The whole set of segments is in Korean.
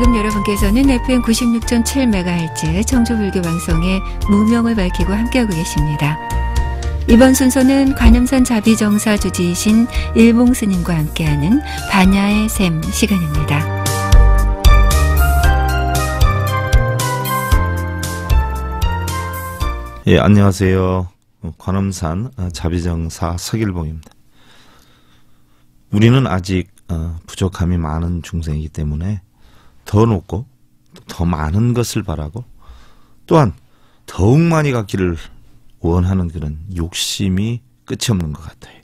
지금 여러분께서는 FM 96.7MHz 청주불교 방송의 무명을 밝히고 함께하고 계십니다. 이번 순서는 관음산 자비정사 주지이신 일봉스님과 함께하는 반야의 샘 시간입니다. 예, 안녕하세요. 관음산 자비정사 서길봉입니다. 우리는 아직 어, 부족함이 많은 중생이기 때문에 더 높고 더 많은 것을 바라고 또한 더욱 많이 갖기를 원하는 그런 욕심이 끝이 없는 것 같아요.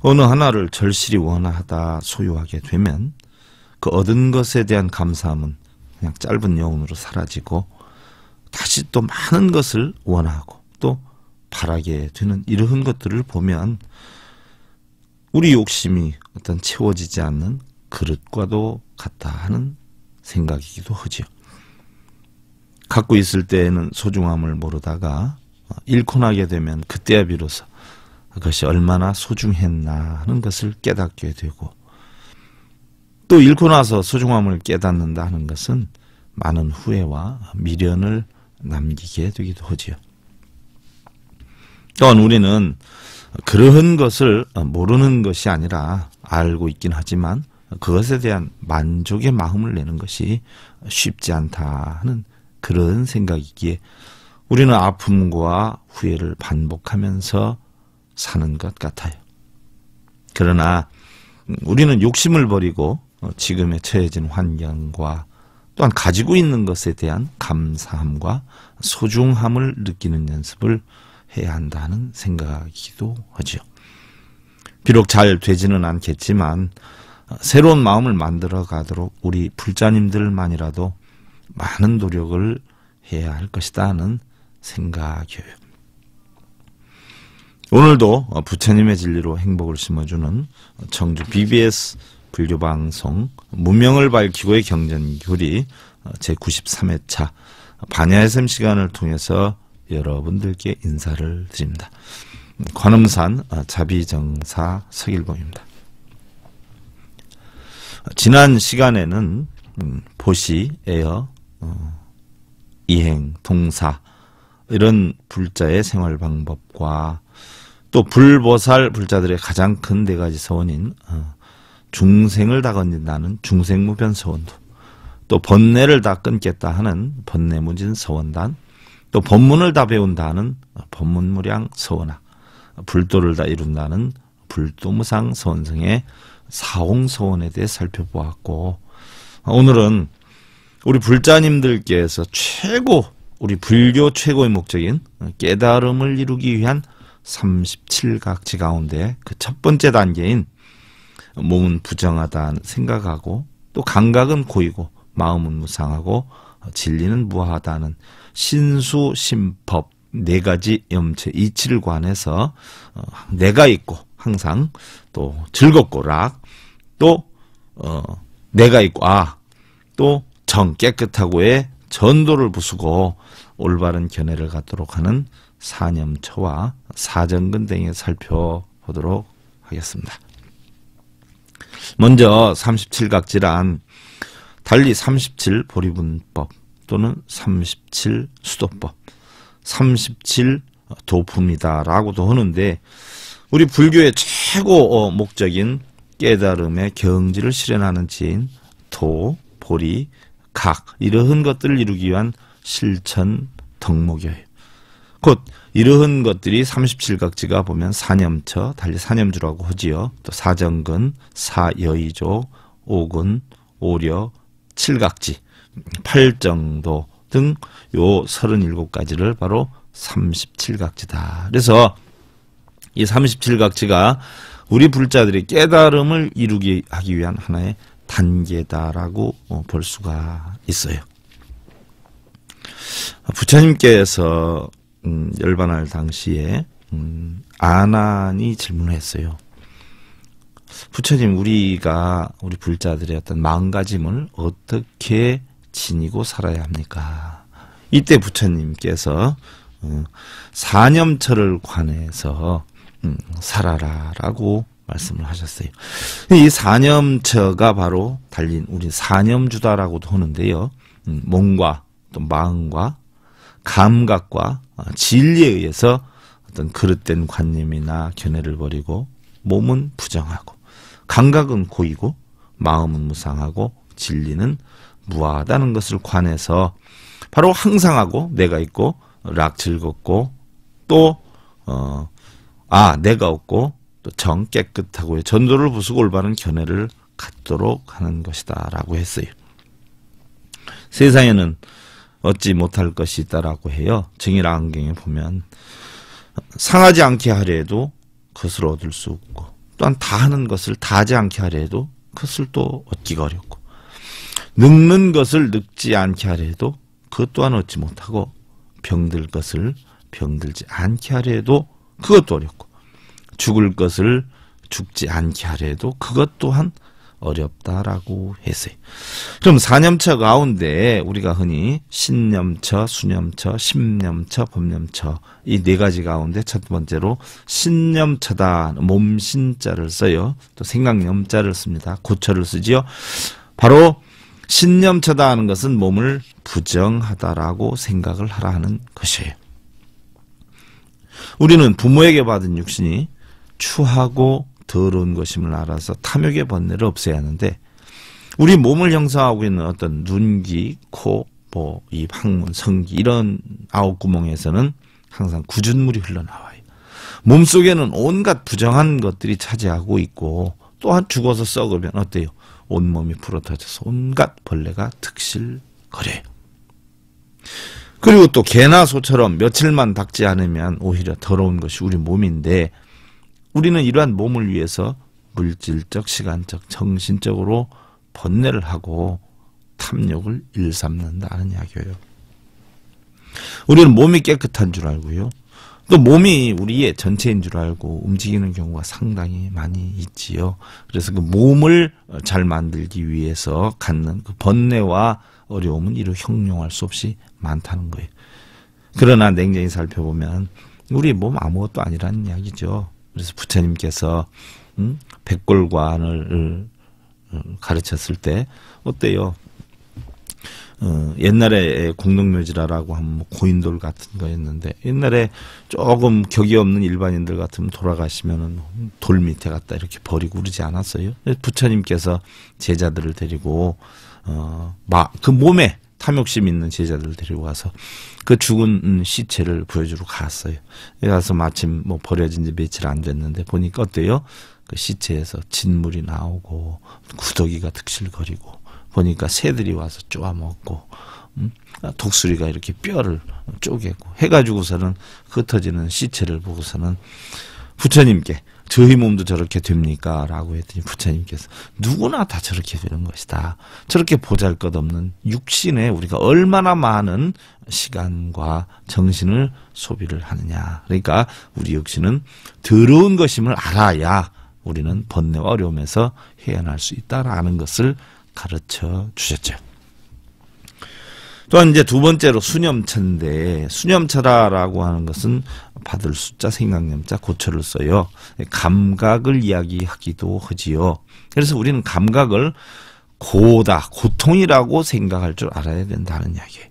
어느 하나를 절실히 원하다 소유하게 되면 그 얻은 것에 대한 감사함은 그냥 짧은 여운으로 사라지고 다시 또 많은 것을 원하고 또 바라게 되는 이러 것들을 보면 우리 욕심이 어떤 채워지지 않는 그릇과도 같다 하는 생각이기도 하죠 갖고 있을 때에는 소중함을 모르다가 잃고 나게 되면 그때야 비로소 그것이 얼마나 소중했나 하는 것을 깨닫게 되고 또 잃고 나서 소중함을 깨닫는다 하는 것은 많은 후회와 미련을 남기게 되기도 하지요. 또한 우리는 그러한 것을 모르는 것이 아니라 알고 있긴 하지만 그것에 대한 만족의 마음을 내는 것이 쉽지 않다는 그런 생각이기에 우리는 아픔과 후회를 반복하면서 사는 것 같아요. 그러나 우리는 욕심을 버리고 지금의 처해진 환경과 또한 가지고 있는 것에 대한 감사함과 소중함을 느끼는 연습을 해야 한다는 생각이기도 하죠. 비록 잘 되지는 않겠지만 새로운 마음을 만들어 가도록 우리 불자님들만이라도 많은 노력을 해야 할 것이다는 생각이에요. 오늘도 부처님의 진리로 행복을 심어주는 청주 BBS 불교방송 문명을 밝히고의 경전교리 제93회차 반야의 샘 시간을 통해서 여러분들께 인사를 드립니다. 관음산 자비정사 서길봉입니다. 지난 시간에는 음, 보시, 에어, 어, 이행, 동사 이런 불자의 생활 방법과 또 불보살 불자들의 가장 큰 네 가지 소원인 어, 중생을 다 건진다는 중생무변 소원도또 번뇌를 다 끊겠다 하는 번뇌무진 소원단또 법문을 다 배운다는 법문무량 소원학 불도를 다 이룬다는 불도무상 소원성의 사홍서원에 대해 살펴보았고 오늘은 우리 불자님들께서 최고 우리 불교 최고의 목적인 깨달음을 이루기 위한 37각지 가운데 그 첫 번째 단계인 몸은 부정하다 생각하고 또 감각은 고이고 마음은 무상하고 진리는 무하다는 신수 심법네 가지 염체 이치를 관해서 어, 내가 있고 항상 또 즐겁고 락, 또, 어, 내가 있고 아, 또 정, 깨끗하고의 전도를 부수고 올바른 견해를 갖도록 하는 사념처와 사정근 등에 살펴보도록 하겠습니다. 먼저 37각 질환, 달리 37 보리분법 또는 37 수도법, 37 도품이다라고도 하는데 우리 불교의 최고 어, 목적인 깨달음의 경지를 실현하는 지인 도, 보리, 각 이러한 것들을 이루기 위한 실천 덕목이에요. 곧 이러한 것들이 37각지가 보면 사념처, 달리 사념주라고 하지요. 또 사정근, 사여의조, 오근, 오려, 칠각지, 팔정도 등 요 37가지를 바로 37각지다. 그래서 이 37각지가 우리 불자들이 깨달음을 이루기 하기 위한 하나의 단계다라고 어, 볼 수가 있어요. 부처님께서 음, 열반할 당시에 음, 아난이 질문을 했어요. 부처님 우리가 우리 불자들의 어떤 망가짐을 어떻게 지니고 살아야 합니까? 이때 부처님께서 어, 사념철을 관해서 음, 살아라라고 말씀을 하셨어요. 이 사념처가 바로 달린 우리 사념주다라고도 하는데요. 음, 몸과 또 마음과 감각과 어, 진리에 의해서 어떤 그릇된 관념이나 견해를 버리고 몸은 부정하고 감각은 고이고 마음은 무상하고 진리는 무하다는 것을 관해서 바로 항상하고 내가 있고 락 즐겁고 또 어, 아 내가 없고 또 정 깨끗하고요. 전도를 부수고 올바른 견해를 갖도록 하는 것이다라고 했어요. 세상에는 얻지 못할 것이 있다라고 해요. 정의라 안경에 보면 상하지 않게 하려 해도 그것을 얻을 수 없고 또한 다 하는 것을 다 하지 않게 하려 해도 그것을 또 얻기가 어렵고 늙는 것을 늙지 않게 하려 해도 그것 또한 얻지 못하고 병들 것을 병들지 않게 하려 해도 그것도 어렵고 죽을 것을 죽지 않게 하려도 그것 또한 어렵다라고 했어요. 그럼 4년차 가운데 우리가 흔히 신념처, 수념처, 십념처, 법념처 이 네 가지 가운데 첫 번째로 신념처다 몸신자를 써요. 또 생각념자를 씁니다. 고처를 쓰지요. 바로 신념처다 하는 것은 몸을 부정하다라고 생각을 하라 하는 것이에요. 우리는 부모에게 받은 육신이 추하고 더러운 것임을 알아서 탐욕의 번뇌를 없애야 하는데 우리 몸을 형성하고 있는 어떤 눈기, 코, 뭐, 이 항문, 성기 이런 아홉 구멍에서는 항상 구준물이 흘러나와요. 몸 속에는 온갖 부정한 것들이 차지하고 있고 또한 죽어서 썩으면 어때요? 온몸이 불어터져서 온갖 벌레가 특실거려요. 그리고 또 개나 소처럼 며칠만 닦지 않으면 오히려 더러운 것이 우리 몸인데 우리는 이러한 몸을 위해서 물질적, 시간적, 정신적으로 번뇌를 하고 탐욕을 일삼는다는 이야기예요. 우리는 몸이 깨끗한 줄 알고요. 또 몸이 우리의 전체인 줄 알고 움직이는 경우가 상당히 많이 있지요. 그래서 그 몸을 잘 만들기 위해서 갖는 그 번뇌와 어려움은 이로 형용할 수 없이 많다는 거예요. 그러나 냉정히 살펴보면 우리 몸 아무것도 아니라는 이야기죠. 그래서 부처님께서 음? 백골관을 음, 가르쳤을 때 어때요? 어, 옛날에 공동묘지라라고 하면 뭐 고인돌 같은 거였는데 옛날에 조금 격이 없는 일반인들 같으면 돌아가시면은 돌 밑에 갔다 이렇게 버리고 그러지 않았어요. 부처님께서 제자들을 데리고 어마그 몸에 탐욕심 있는 제자들 데리고 와서 그 죽은 음, 시체를 보여주러 갔어요. 가서 마침 뭐 버려진 지 며칠 안 됐는데 보니까 어때요? 그 시체에서 진물이 나오고 구더기가 득실거리고 보니까 새들이 와서 쪼아먹고 음? 독수리가 이렇게 뼈를 쪼개고 해가지고서는 흩어지는 시체를 보고서는 부처님께 저희 몸도 저렇게 됩니까? 라고 했더니 부처님께서 누구나 다 저렇게 되는 것이다. 저렇게 보잘 것 없는 육신에 우리가 얼마나 많은 시간과 정신을 소비를 하느냐. 그러니까 우리 육신은 더러운 것임을 알아야 우리는 번뇌와 어려움에서 헤어날 수 있다라는 것을 가르쳐 주셨죠. 또한 이제 두 번째로 수념차인데 수념차다라고 하는 것은 받을 숫자 생각념자 고철을 써요. 감각을 이야기하기도 하지요. 그래서 우리는 감각을 고다 고통이라고 생각할 줄 알아야 된다는 이야기예요.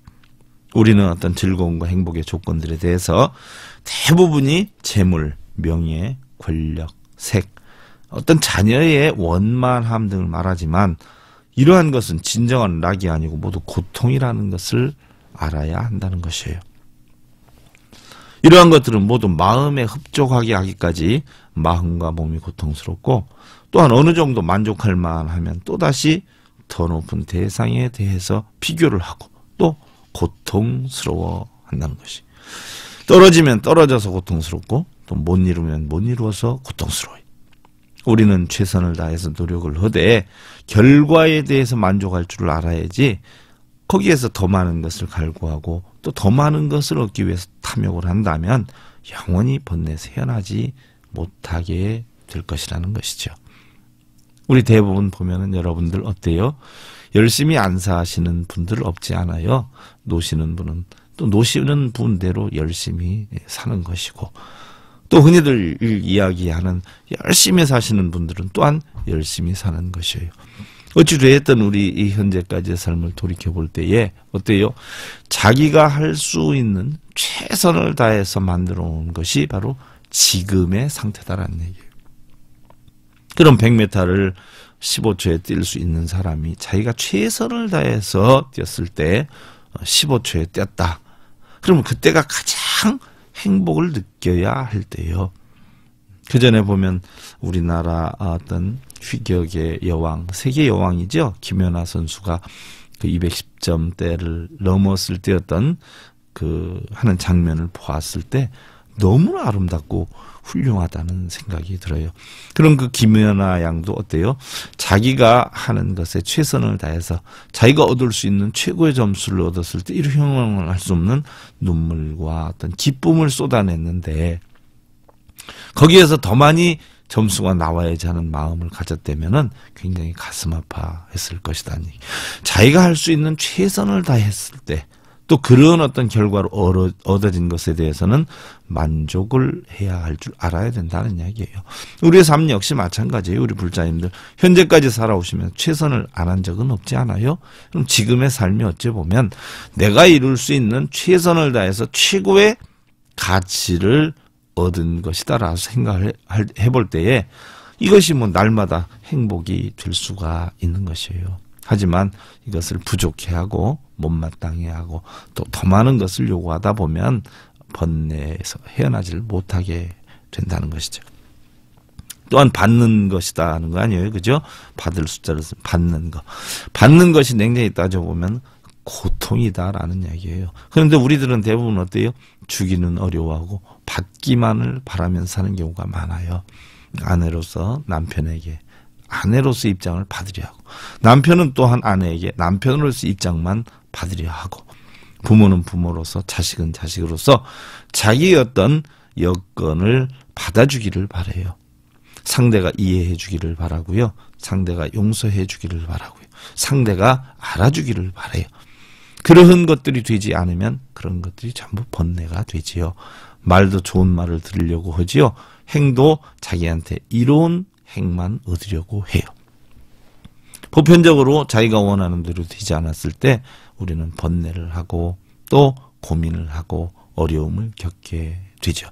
우리는 어떤 즐거움과 행복의 조건들에 대해서 대부분이 재물, 명예, 권력, 색, 어떤 자녀의 원만함 등을 말하지만 이러한 것은 진정한 락이 아니고 모두 고통이라는 것을 알아야 한다는 것이에요. 이러한 것들은 모두 마음에 흡족하게 하기까지 마음과 몸이 고통스럽고 또한 어느 정도 만족할 만하면 또다시 더 높은 대상에 대해서 비교를 하고 또 고통스러워 한다는 것이. 떨어지면 떨어져서 고통스럽고 또 못 이루면 못 이루어서 고통스러워요. 우리는 최선을 다해서 노력을 하되 결과에 대해서 만족할 줄 알아야지 거기에서 더 많은 것을 갈구하고 또 더 많은 것을 얻기 위해서 탐욕을 한다면 영원히 번뇌세서하지 못하게 될 것이라는 것이죠. 우리 대부분 보면은 여러분들 어때요? 열심히 안사하시는 분들 없지 않아요. 노시는 분은 또 노시는 분대로 열심히 사는 것이고 또 흔히들 이야기하는 열심히 사시는 분들은 또한 열심히 사는 것이에요. 어찌되었던 우리 이 현재까지의 삶을 돌이켜 볼 때에 어때요? 자기가 할 수 있는 최선을 다해서 만들어 온 것이 바로 지금의 상태다라는 얘기예요. 그럼 100m를 15초에 뛸 수 있는 사람이 자기가 최선을 다해서 뛰었을 때 15초에 뛰었다. 그러면 그때가 가장 행복을 느껴야 할 때요. 그 전에 보면 우리나라 어떤 휘격의 여왕, 세계 여왕이죠. 김연아 선수가 그 210점대를 넘었을 때였던 그 하는 장면을 보았을 때 너무나 아름답고 훌륭하다는 생각이 들어요. 그럼 그 김연아 양도 어때요? 자기가 하는 것에 최선을 다해서 자기가 얻을 수 있는 최고의 점수를 얻었을 때 이런 형용을 할 수 없는 눈물과 어떤 기쁨을 쏟아냈는데 거기에서 더 많이 점수가 나와야지 하는 마음을 가졌다면은 굉장히 가슴 아파했을 것이다니 자기가 할 수 있는 최선을 다했을 때또 그런 어떤 결과로 얻어진 얻어 것에 대해서는 만족을 해야 할 줄 알아야 된다는 이야기예요. 우리의 삶 역시 마찬가지예요. 우리 불자님들 현재까지 살아오시면 최선을 안 한 적은 없지 않아요. 그럼 지금의 삶이 어찌 보면 내가 이룰 수 있는 최선을 다해서 최고의 가치를 얻은 것이다라고 생각을 해볼 때에 이것이 뭐 날마다 행복이 될 수가 있는 것이에요. 하지만 이것을 부족해 하고 못마땅해 하고 또 더 많은 것을 요구하다 보면 번뇌에서 헤어나지를 못하게 된다는 것이죠. 또한 받는 것이다 하는 거 아니에요. 그죠? 받을 숫자를 받는 것. 받는 것이 냉정히 따져보면 고통이다라는 이기예요 그런데 우리들은 대부분 어때요? 주기는 어려워하고 받기만을 바라면 사는 경우가 많아요. 아내로서 남편에게 아내로서 입장을 받으려 하고 남편은 또한 아내에게 남편으로서 입장만 받으려 하고 부모는 부모로서 자식은 자식으로서 자기의 어떤 여건을 받아주기를 바래요. 상대가 이해해 주기를 바라고요. 상대가 용서해 주기를 바라고요. 상대가 알아주기를 바래요. 그러한 것들이 되지 않으면 그런 것들이 전부 번뇌가 되지요. 말도 좋은 말을 들으려고 하지요. 행도 자기한테 이로운 핵만 얻으려고 해요. 보편적으로 자기가 원하는 대로 되지 않았을 때 우리는 번뇌를 하고 또 고민을 하고 어려움을 겪게 되죠.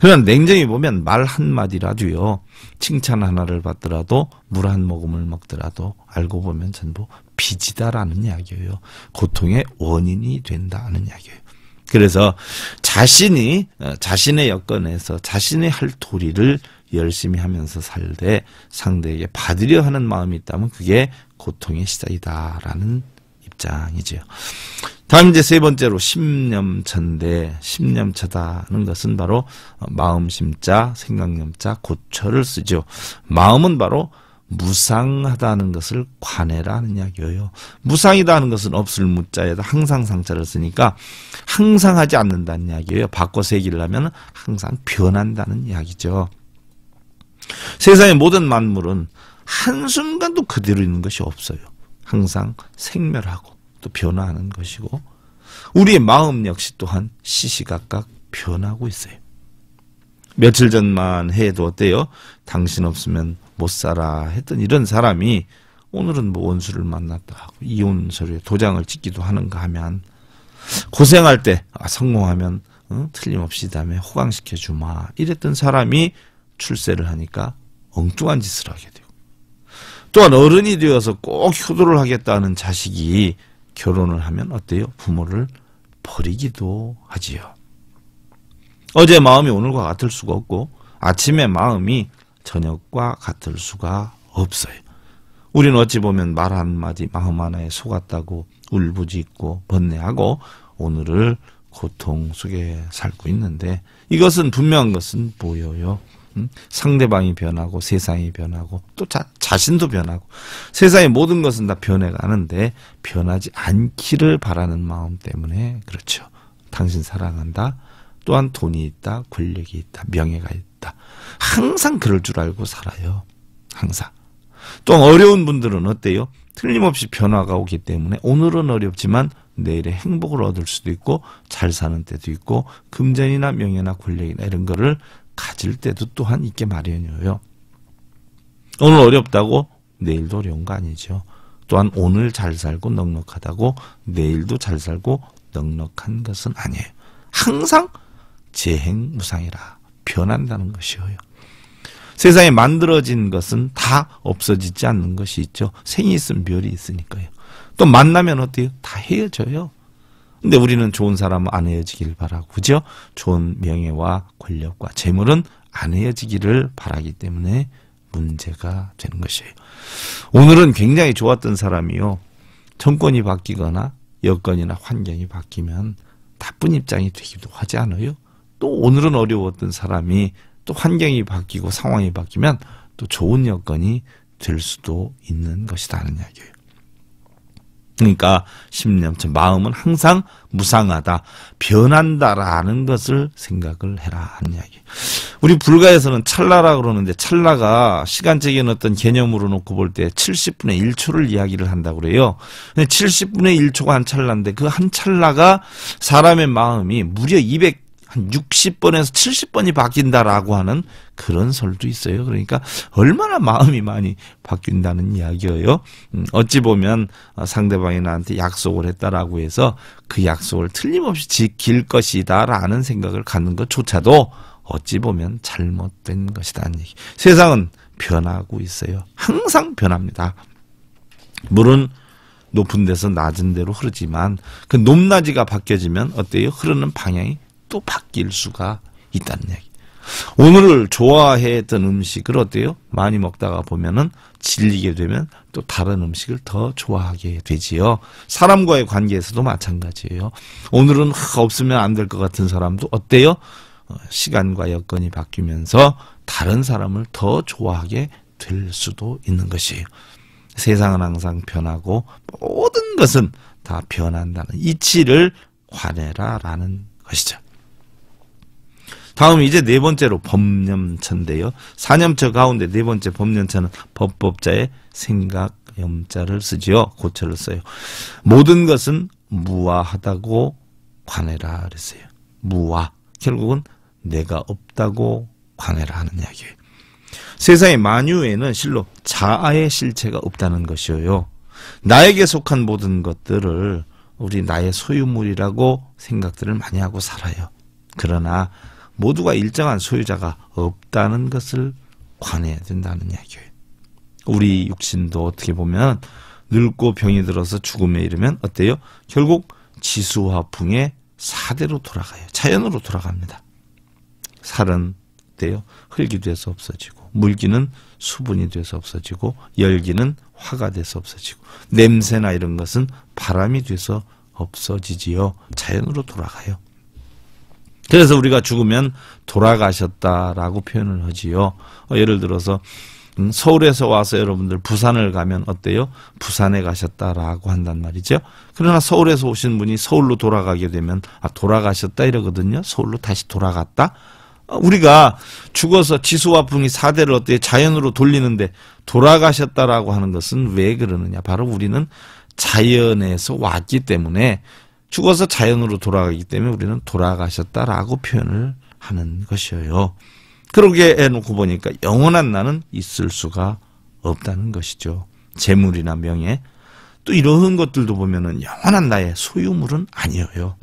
그러나 냉정히 보면 말 한마디라도요. 칭찬 하나를 받더라도 물 한 모금을 먹더라도 알고 보면 전부 빚이다라는 이야기예요. 고통의 원인이 된다는 이야기예요. 그래서 자신이 어, 자신의 여건에서 자신의 할 도리를 열심히 하면서 살되 상대에게 받으려 하는 마음이 있다면 그게 고통의 시작이다라는 입장이지요. 다음 이제 세 번째로 심념천대심념처다는 것은 바로 어, 마음심자 생각념자 고처를 쓰죠. 마음은 바로 무상하다는 것을 관해라 는 이야기예요. 무상이라는 것은 없을 무자에다 항상 상자를 쓰니까 항상 하지 않는다는 이야기예요. 바꿔서 얘기를 하면 항상 변한다는 이야기죠. 세상의 모든 만물은 한순간도 그대로 있는 것이 없어요. 항상 생멸하고 또 변화하는 것이고 우리의 마음 역시 또한 시시각각 변하고 있어요. 며칠 전만 해도 어때요? 당신 없으면 못 살아 했던 이런 사람이 오늘은 뭐 원수를 만났다 하고 이혼 서류에 도장을 찍기도 하는가 하면 고생할 때 아, 성공하면 어? 틀림없이 다음에 호강시켜 주마 이랬던 사람이 출세를 하니까 엉뚱한 짓을 하게 되고 또한 어른이 되어서 꼭 효도를 하겠다는 자식이 결혼을 하면 어때요? 부모를 버리기도 하지요. 어제 마음이 오늘과 같을 수가 없고 아침에 마음이 저녁과 같을 수가 없어요. 우리는 어찌 보면 말 한마디 마음 하나에 속았다고 울부짖고 번뇌하고 오늘을 고통 속에 살고 있는데 이것은 분명한 것은 보여요. 음? 상대방이 변하고 세상이 변하고 또 자, 자신도 변하고 세상의 모든 것은 다 변해가는데 변하지 않기를 바라는 마음 때문에 그렇죠. 당신 사랑한다. 또한 돈이 있다. 권력이 있다. 명예가 있다. 있다. 항상 그럴 줄 알고 살아요. 항상. 또 어려운 분들은 어때요? 틀림없이 변화가 오기 때문에 오늘은 어렵지만 내일의 행복을 얻을 수도 있고 잘 사는 때도 있고 금전이나 명예나 권력이나 이런 거를 가질 때도 또한 있게 마련이에요. 오늘 어렵다고 내일도 어려운 거 아니죠. 또한 오늘 잘 살고 넉넉하다고 내일도 잘 살고 넉넉한 것은 아니에요. 항상 재행무상이라 변한다는 것이어요. 세상에 만들어진 것은 다 없어지지 않는 것이 있죠. 생이 있으면 별이 있으니까요. 또 만나면 어때요? 다 헤어져요. 근데 우리는 좋은 사람은 안 헤어지길 바라고, 그죠? 좋은 명예와 권력과 재물은 안 헤어지기를 바라기 때문에 문제가 되는 것이에요. 오늘은 굉장히 좋았던 사람이요. 정권이 바뀌거나 여건이나 환경이 바뀌면 나쁜 입장이 되기도 하지 않아요? 또 오늘은 어려웠던 사람이 또 환경이 바뀌고 상황이 바뀌면 또 좋은 여건이 될 수도 있는 것이다는 이야기예요. 그러니까 심념처 마음은 항상 무상하다, 변한다라는 것을 생각을 해라 하는 이야기. 우리 불가에서는 찰나라 그러는데 찰나가 시간적인 어떤 개념으로 놓고 볼 때 70분의 1초를 이야기를 한다고 그래요. 70분의 1초가 한 찰나인데 그 한 찰나가 사람의 마음이 무려 한 60번에서 70번이 바뀐다라고 하는 그런 설도 있어요. 그러니까 얼마나 마음이 많이 바뀐다는 이야기예요. 음, 어찌 보면 어, 상대방이 나한테 약속을 했다라고 해서 그 약속을 틀림없이 지킬 것이다라는 생각을 갖는 것조차도 어찌 보면 잘못된 것이다는 얘기. 세상은 변하고 있어요. 항상 변합니다. 물은 높은 데서 낮은 데로 흐르지만 그 높낮이가 바뀌어지면 어때요? 흐르는 방향이 또 바뀔 수가 있다는 얘기. 오늘을 좋아했던 음식을 어때요? 많이 먹다가 보면은 질리게 되면 또 다른 음식을 더 좋아하게 되지요. 사람과의 관계에서도 마찬가지예요. 오늘은 없으면 안 될 것 같은 사람도 어때요? 어, 시간과 여건이 바뀌면서 다른 사람을 더 좋아하게 될 수도 있는 것이에요. 세상은 항상 변하고 모든 것은 다 변한다는 이치를 관해라라는 것이죠. 다음 이제 네 번째로 법념차인데요. 사념차 가운데 네 번째 법념차는 법법자의 생각 염자를 쓰지요. 고철을 써요. 모든 것은 무화하다고 관해라 그랬어요. 무화. 결국은 내가 없다고 관해라 하는 이야기예요. 세상의 만유에는 실로 자아의 실체가 없다는 것이요. 나에게 속한 모든 것들을 우리 나의 소유물이라고 생각들을 많이 하고 살아요. 그러나 모두가 일정한 소유자가 없다는 것을 관해야 된다는 이야기예요. 우리 육신도 어떻게 보면 늙고 병이 들어서 죽음에 이르면 어때요? 결국 지수와 붕의 사대로 돌아가요. 자연으로 돌아갑니다. 살은 어때요? 흙이 돼서 없어지고 물기는 수분이 돼서 없어지고 열기는 화가 돼서 없어지고 냄새나 이런 것은 바람이 돼서 없어지지요. 자연으로 돌아가요. 그래서 우리가 죽으면 돌아가셨다라고 표현을 하지요. 어, 예를 들어서 음, 서울에서 와서 여러분들 부산을 가면 어때요? 부산에 가셨다라고 한단 말이죠. 그러나 서울에서 오신 분이 서울로 돌아가게 되면 아, 돌아가셨다 이러거든요. 서울로 다시 돌아갔다. 어, 우리가 죽어서 지수와 풍이 사대를 어떻게 자연으로 돌리는데 돌아가셨다라고 하는 것은 왜 그러느냐? 바로 우리는 자연에서 왔기 때문에 죽어서 자연으로 돌아가기 때문에 우리는 돌아가셨다라고 표현을 하는 것이에요. 그러게 해놓고 보니까 영원한 나는 있을 수가 없다는 것이죠. 재물이나 명예, 또이러 것들도 보면은 영원한 나의 소유물은 아니에요.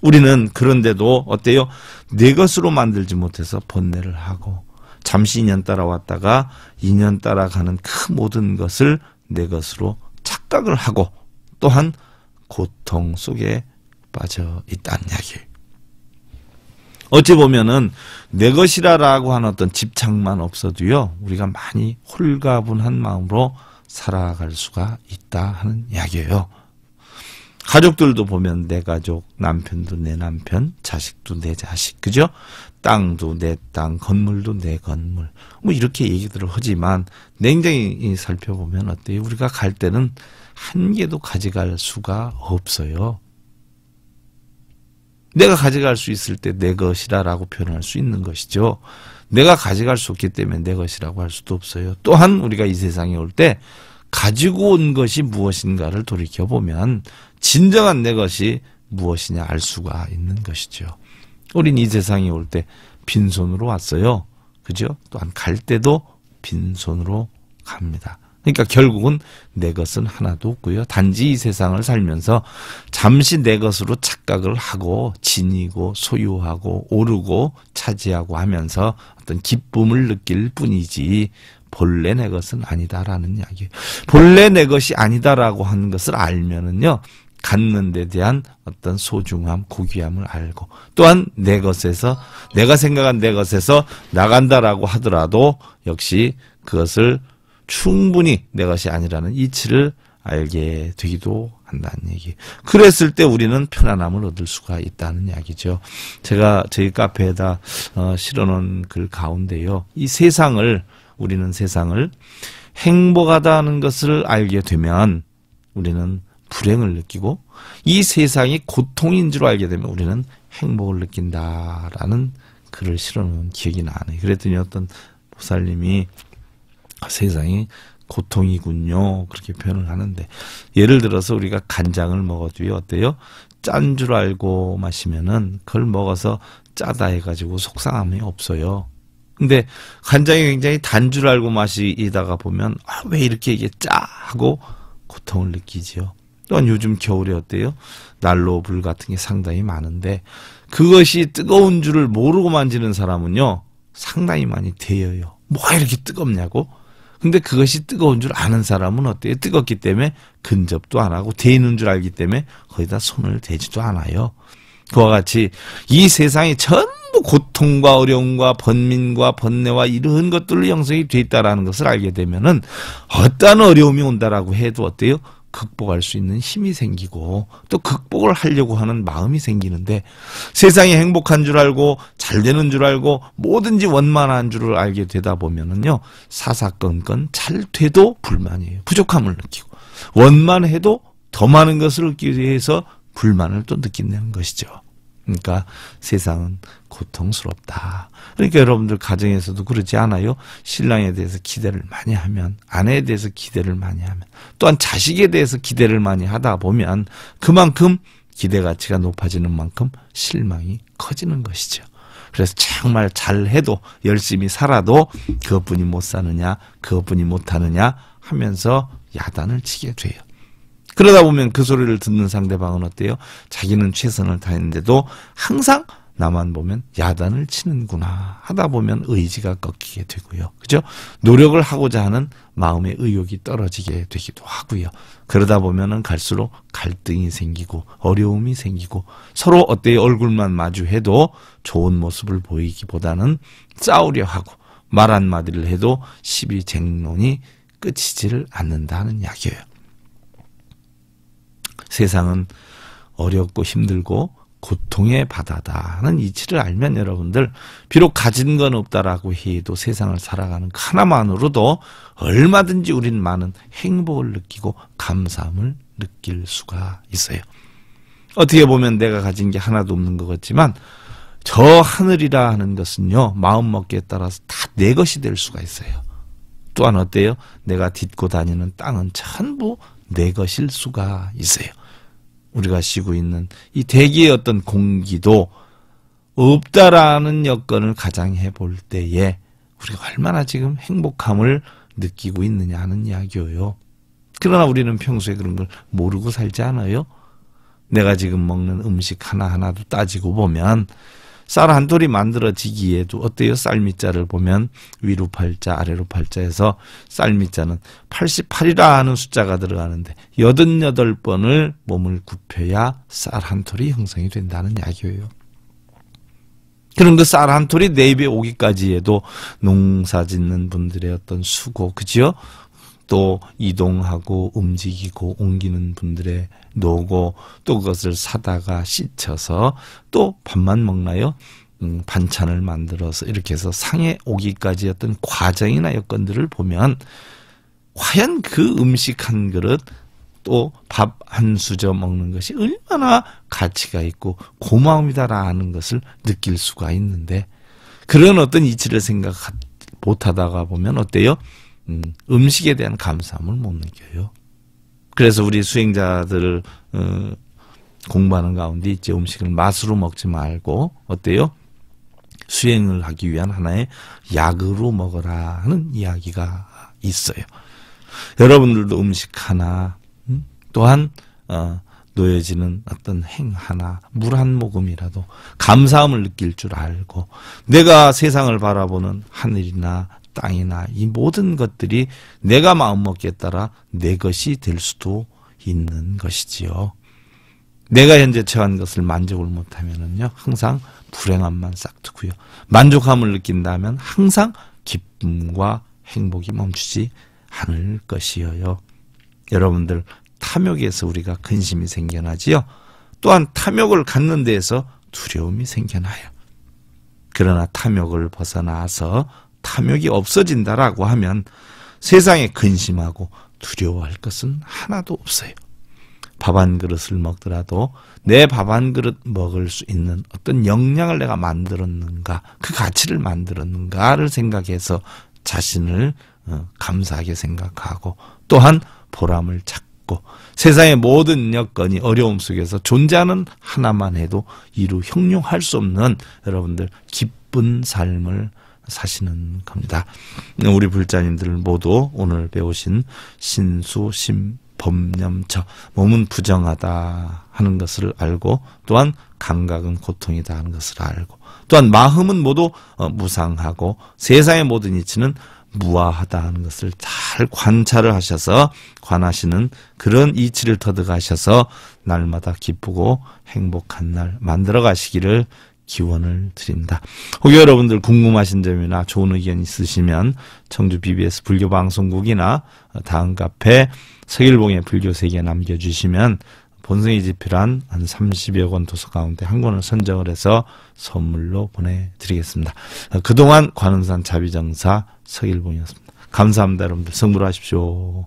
우리는 그런데도 어때요? 내 것으로 만들지 못해서 번뇌를 하고 잠시 인연 따라왔다가 인연 따라가는 그 모든 것을 내 것으로 착각을 하고 또한 고통 속에 빠져 있다는 이야기. 어찌 보면은 내 것이라라고 하는 어떤 집착만 없어도요 우리가 많이 홀가분한 마음으로 살아갈 수가 있다 하는 이야기예요. 가족들도 보면 내 가족, 남편도 내 남편, 자식도 내 자식, 그죠? 땅도 내 땅, 건물도 내 건물. 뭐 이렇게 얘기들을 하지만 냉정히 살펴보면 어때요? 우리가 갈 때는 한 개도 가져갈 수가 없어요. 내가 가져갈 수 있을 때 내 것이라라고 표현할 수 있는 것이죠. 내가 가져갈 수 없기 때문에 내 것이라고 할 수도 없어요. 또한 우리가 이 세상에 올 때 가지고 온 것이 무엇인가를 돌이켜보면 진정한 내 것이 무엇이냐 알 수가 있는 것이죠. 우린 이 세상에 올 때 빈손으로 왔어요. 그죠? 또한 갈 때도 빈손으로 갑니다. 그러니까 결국은 내 것은 하나도 없고요. 단지 이 세상을 살면서 잠시 내 것으로 착각을 하고 지니고 소유하고 오르고 차지하고 하면서 어떤 기쁨을 느낄 뿐이지 본래 내 것은 아니다라는 이야기. 본래 내 것이 아니다라고 하는 것을 알면은요. 갖는 데 대한 어떤 소중함, 고귀함을 알고 또한 내 것에서 내가 생각한 내 것에서 나간다라고 하더라도 역시 그것을 충분히 내 것이 아니라는 이치를 알게 되기도 한다는 얘기. 그랬을 때 우리는 편안함을 얻을 수가 있다는 이야기죠. 제가 저희 카페에다 어, 실어놓은 글 가운데요. 이 세상을 우리는 세상을 행복하다는 것을 알게 되면 우리는 불행을 느끼고 이 세상이 고통인 줄 알게 되면 우리는 행복을 느낀다라는 글을 실어놓은 기억이 나네요. 그랬더니 어떤 보살님이 아, 세상이 고통이군요. 그렇게 표현을 하는데 예를 들어서 우리가 간장을 먹어도 어때요? 짠 줄 알고 마시면은 그걸 먹어서 짜다 해가지고 속상함이 없어요. 근데 간장이 굉장히 단 줄 알고 마시다가 보면 아, 왜 이렇게 이게 짜 하고 고통을 느끼지요. 또한 요즘 겨울에 어때요? 난로 불 같은 게 상당히 많은데 그것이 뜨거운 줄을 모르고 만지는 사람은요 상당히 많이 데여요. 뭐가 이렇게 뜨겁냐고? 근데 그것이 뜨거운 줄 아는 사람은 어때요? 뜨겁기 때문에 근접도 안 하고 데이는 줄 알기 때문에 거기다 손을 대지도 않아요. 그와 같이 이 세상이 전부 고통과 어려움과 번민과 번뇌와 이런 것들로 형성이 돼 있다라는 것을 알게 되면은 어떠한 어려움이 온다라고 해도 어때요? 극복할 수 있는 힘이 생기고 또 극복을 하려고 하는 마음이 생기는데 세상이 행복한 줄 알고 잘 되는 줄 알고 뭐든지 원만한 줄을 알게 되다 보면은요 사사건건 잘 돼도 불만이에요 부족함을 느끼고 원만해도 더 많은 것을 얻기 위해서 불만을 또 느낀다는 것이죠 그러니까 세상은 고통스럽다. 그러니까 여러분들 가정에서도 그러지 않아요? 신랑에 대해서 기대를 많이 하면, 아내에 대해서 기대를 많이 하면, 또한 자식에 대해서 기대를 많이 하다 보면 그만큼 기대 가치가 높아지는 만큼 실망이 커지는 것이죠. 그래서 정말 잘해도 열심히 살아도 그것뿐이 못 사느냐, 그것뿐이 못하느냐 하면서 야단을 치게 돼요. 그러다 보면 그 소리를 듣는 상대방은 어때요? 자기는 최선을 다했는데도 항상 나만 보면 야단을 치는구나 하다 보면 의지가 꺾이게 되고요. 그죠? 노력을 하고자 하는 마음의 의욕이 떨어지게 되기도 하고요. 그러다 보면은 갈수록 갈등이 생기고 어려움이 생기고 서로 어때요? 얼굴만 마주해도 좋은 모습을 보이기보다는 싸우려 하고 말 한마디를 해도 시비 쟁론이 끝이지를 않는다는 이야기예요. 세상은 어렵고 힘들고 고통의 바다다 하는 이치를 알면 여러분들 비록 가진 건 없다라고 해도 세상을 살아가는 하나만으로도 얼마든지 우린 많은 행복을 느끼고 감사함을 느낄 수가 있어요. 어떻게 보면 내가 가진 게 하나도 없는 것 같지만 저 하늘이라 하는 것은요 마음 먹기에 따라서 다 내 것이 될 수가 있어요. 또한 어때요? 내가 딛고 다니는 땅은 전부 내 것일 수가 있어요. 우리가 쉬고 있는 이 대기의 어떤 공기도 없다라는 여건을 가장해 볼 때에 우리가 얼마나 지금 행복함을 느끼고 있느냐 하는 이야기예요. 그러나 우리는 평소에 그런 걸 모르고 살지 않아요. 내가 지금 먹는 음식 하나하나도 따지고 보면 쌀한 돌이 만들어지기에도 어때요? 쌀 밑자를 보면 위로 팔자 아래로 팔자에서 쌀 밑자는 88이라 는 숫자가 들어가는데 88번을 몸을 굽혀야 쌀 한 톨이 형성이 된다는 약이에요. 그런 그쌀 한 톨이 내 입에 오기까지에도 농사 짓는 분들의 어떤 수고, 그지요? 또 이동하고 움직이고 옮기는 분들의 노고 또 그것을 사다가 씻혀서 또 밥만 먹나요? 음, 반찬을 만들어서 이렇게 해서 상에 오기까지 어떤 과정이나 여건들을 보면 과연 그 음식 한 그릇 또 밥 한 수저 먹는 것이 얼마나 가치가 있고 고마움이다라는 것을 느낄 수가 있는데 그런 어떤 이치를 생각 못하다가 보면 어때요? 음, 음 식에 대한 감사함을 못 느껴요. 그래서 우리 수행자들 어, 공부하는 가운데 이제 음식을 맛으로 먹지 말고 어때요? 수행을 하기 위한 하나의 약으로 먹어라 하는 이야기가 있어요. 여러분들도 음식 하나, 음? 또한 어, 놓여지는 어떤 행 하나, 물 한 모금이라도 감사함을 느낄 줄 알고 내가 세상을 바라보는 하늘이나 땅이나 이 모든 것들이 내가 마음먹기에 따라 내 것이 될 수도 있는 것이지요. 내가 현재 처한 것을 만족을 못하면요 항상 불행함만 싹트고요. 만족함을 느낀다면 항상 기쁨과 행복이 멈추지 않을 것이어요. 여러분들 탐욕에서 우리가 근심이 생겨나지요. 또한 탐욕을 갖는 데에서 두려움이 생겨나요. 그러나 탐욕을 벗어나서 탐욕이 없어진다라고 하면 세상에 근심하고 두려워할 것은 하나도 없어요. 밥 한 그릇을 먹더라도 내 밥 한 그릇 먹을 수 있는 어떤 역량을 내가 만들었는가, 그 가치를 만들었는가를 생각해서 자신을 어, 감사하게 생각하고 또한 보람을 찾고 세상의 모든 여건이 어려움 속에서 존재하는 하나만 해도 이루 형용할 수 없는 여러분들 기쁜 삶을 사시는 겁니다. 우리 불자님들 모두 오늘 배우신 신수, 심, 범념처, 몸은 부정하다 하는 것을 알고 또한 감각은 고통이다 하는 것을 알고 또한 마음은 모두 어, 무상하고 세상의 모든 이치는 무아하다 하는 것을 잘 관찰을 하셔서 관하시는 그런 이치를 터득하셔서 날마다 기쁘고 행복한 날 만들어 가시기를 기원을 드립니다. 혹여 여러분들 궁금하신 점이나 좋은 의견 있으시면 청주 BBS 불교 방송국이나 다음 카페 서일봉의 불교 세계 남겨주시면 본성의 지필한 한 30여 권 도서 가운데 한 권을 선정을 해서 선물로 보내드리겠습니다. 그동안 관음산 자비정사 서일봉이었습니다. 감사합니다. 여러분들 성불하십시오.